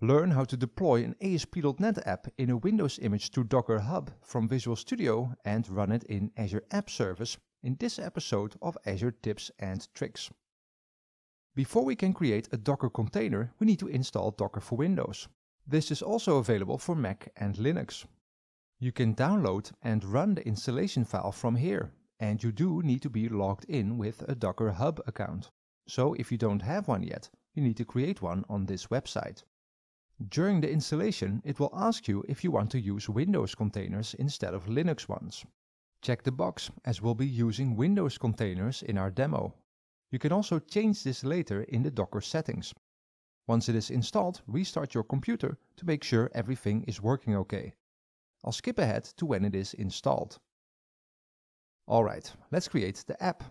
Learn how to deploy an ASP.NET app in a Windows image to Docker Hub from Visual Studio and run it in Azure App Service in this episode of Azure Tips and Tricks. Before we can create a Docker container, we need to install Docker for Windows. This is also available for Mac and Linux. You can download and run the installation file from here, and you do need to be logged in with a Docker Hub account. So if you don't have one yet, you need to create one on this website. During the installation, it will ask you if you want to use Windows containers instead of Linux ones. Check the box as we'll be using Windows containers in our demo. You can also change this later in the Docker settings. Once it is installed, restart your computer to make sure everything is working okay. I'll skip ahead to when it is installed. Alright, let's create the app.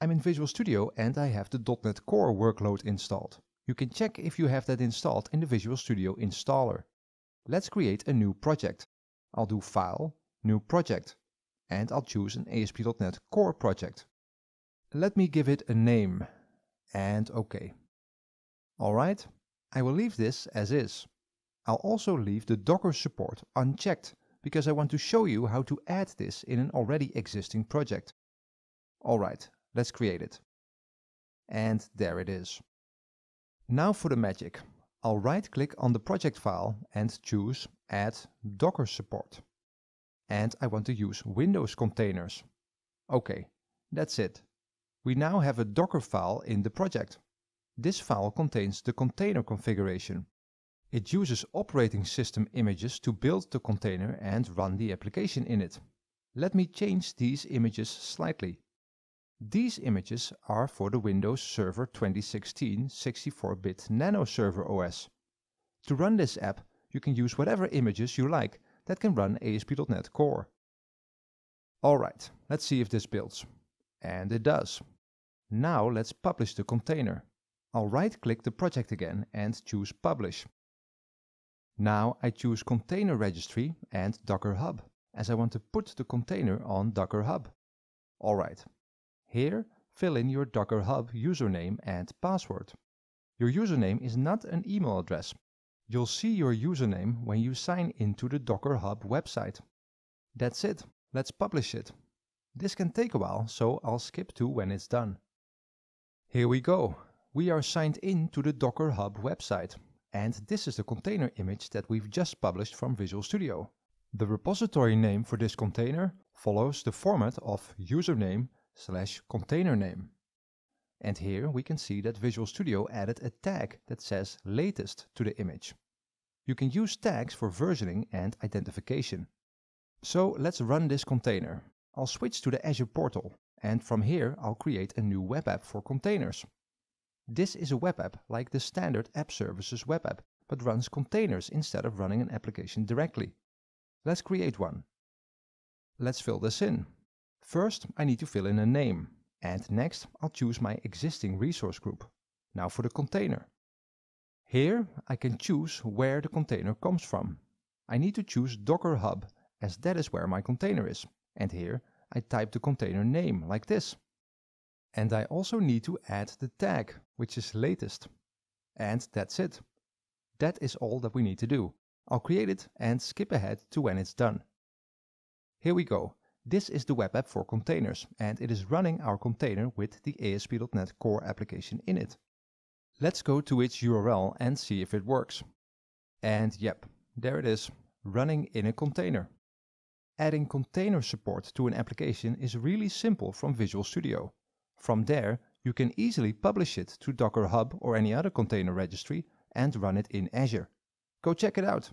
I'm in Visual Studio and I have the .NET Core workload installed. You can check if you have that installed in the Visual Studio installer. Let's create a new project. I'll do File, New Project, and I'll choose an ASP.NET Core project. Let me give it a name, and OK. Alright, I will leave this as is. I'll also leave the Docker support unchecked, because I want to show you how to add this in an already existing project. Alright, let's create it. And there it is. Now for the magic. I'll right click on the project file and choose add Docker support. And I want to use Windows containers. Okay, that's it. We now have a Docker file in the project. This file contains the container configuration. It uses operating system images to build the container and run the application in it. Let me change these images slightly. These images are for the Windows Server 2016 64-bit Nano Server OS. To run this app, you can use whatever images you like that can run ASP.NET Core. Alright, let's see if this builds. And it does. Now let's publish the container. I'll right-click the project again and choose Publish. Now I choose Container Registry and Docker Hub, as I want to put the container on Docker Hub. Alright, here, fill in your Docker Hub username and password. Your username is not an email address. You'll see your username when you sign into the Docker Hub website. That's it. Let's publish it. This can take a while, so I'll skip to when it's done. Here we go. We are signed in to the Docker Hub website. And this is the container image that we've just published from Visual Studio. The repository name for this container follows the format of username slash container name. And here we can see that Visual Studio added a tag that says latest to the image. You can use tags for versioning and identification. So let's run this container. I'll switch to the Azure portal and from here I'll create a new web app for containers. This is a web app like the standard app services web app, but runs containers instead of running an application directly. Let's create one. Let's fill this in. First, I need to fill in a name. And next, I'll choose my existing resource group. Now for the container. Here, I can choose where the container comes from. I need to choose Docker Hub, as that is where my container is. And here, I type the container name, like this. And I also need to add the tag, which is latest. And that's it. That is all that we need to do. I'll create it and skip ahead to when it's done. Here we go. This is the web app for containers, and it is running our container with the ASP.NET Core application in it. Let's go to its URL and see if it works. And yep, there it is, running in a container. Adding container support to an application is really simple from Visual Studio. From there, you can easily publish it to Docker Hub or any other container registry and run it in Azure. Go check it out.